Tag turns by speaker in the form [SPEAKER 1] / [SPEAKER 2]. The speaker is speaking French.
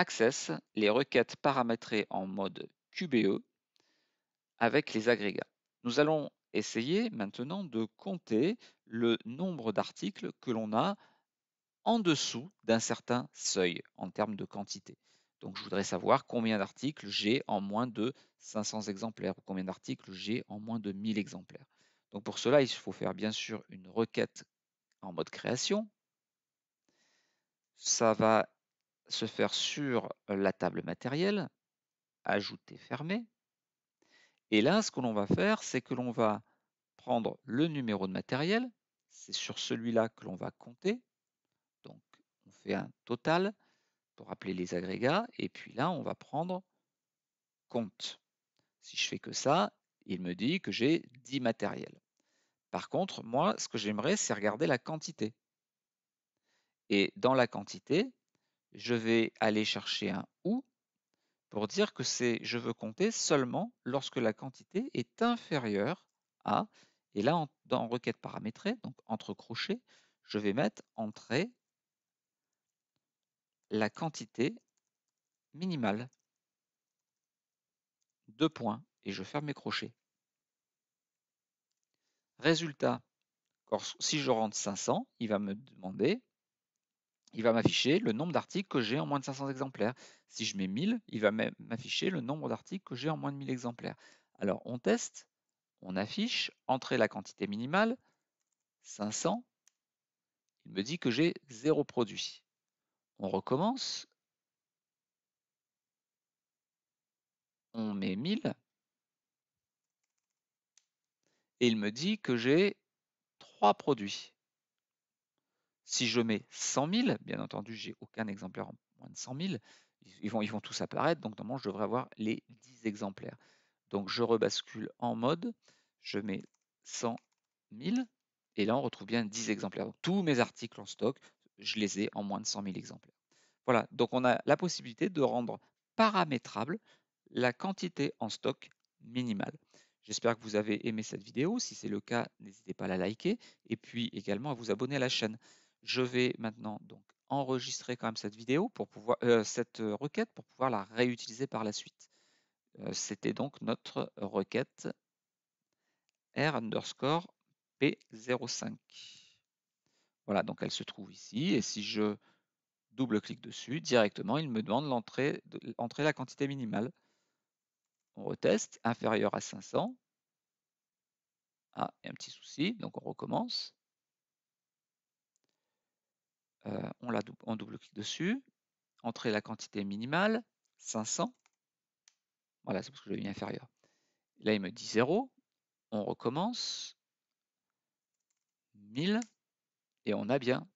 [SPEAKER 1] Access les requêtes paramétrées en mode QBE avec les agrégats. Nous allons essayer maintenant de compter le nombre d'articles que l'on a en dessous d'un certain seuil en termes de quantité. Donc je voudrais savoir combien d'articles j'ai en moins de 500 exemplaires ou combien d'articles j'ai en moins de 1000 exemplaires. Donc pour cela, il faut faire bien sûr une requête en mode création. Ça va se faire sur la table matérielle, ajouter fermer Et là, ce que l'on va faire, c'est que l'on va prendre le numéro de matériel, c'est sur celui-là que l'on va compter. Donc, on fait un total pour rappeler les agrégats, et puis là, on va prendre compte. Si je fais que ça, il me dit que j'ai 10 matériels. Par contre, moi, ce que j'aimerais, c'est regarder la quantité. Et dans la quantité, je vais aller chercher un ou pour dire que c'est je veux compter seulement lorsque la quantité est inférieure à, et là en, dans requête paramétrée, donc entre crochets, je vais mettre entrée la quantité minimale. Deux points et je ferme mes crochets. Résultat, si je rentre 500, il va me demander il va m'afficher le nombre d'articles que j'ai en moins de 500 exemplaires. Si je mets 1000, il va m'afficher le nombre d'articles que j'ai en moins de 1000 exemplaires. Alors on teste, on affiche, entrer la quantité minimale, 500, il me dit que j'ai 0 produit. On recommence, on met 1000, et il me dit que j'ai 3 produits. Si je mets 100 000, bien entendu, j'ai aucun exemplaire en moins de 100 000. Ils vont, ils vont tous apparaître, donc normalement, je devrais avoir les 10 exemplaires. Donc, je rebascule en mode, je mets 100 000, et là, on retrouve bien 10 exemplaires. Donc, tous mes articles en stock, je les ai en moins de 100 000 exemplaires. Voilà, donc on a la possibilité de rendre paramétrable la quantité en stock minimale. J'espère que vous avez aimé cette vidéo. Si c'est le cas, n'hésitez pas à la liker et puis également à vous abonner à la chaîne. Je vais maintenant donc enregistrer quand même cette vidéo pour pouvoir euh, cette euh, requête pour pouvoir la réutiliser par la suite. Euh, c'était donc notre requête R underscore P05. Voilà, donc elle se trouve ici. Et si je double-clique dessus, directement, il me demande l'entrée de, la quantité minimale. On reteste, inférieur à 500. Ah, il y a un petit souci, donc on recommence. Euh, on, double-clique dessus, entrer la quantité minimale, 500. Voilà, c'est parce que l'ai mis inférieur. Là, il me dit 0. On recommence. 1000. Et on a bien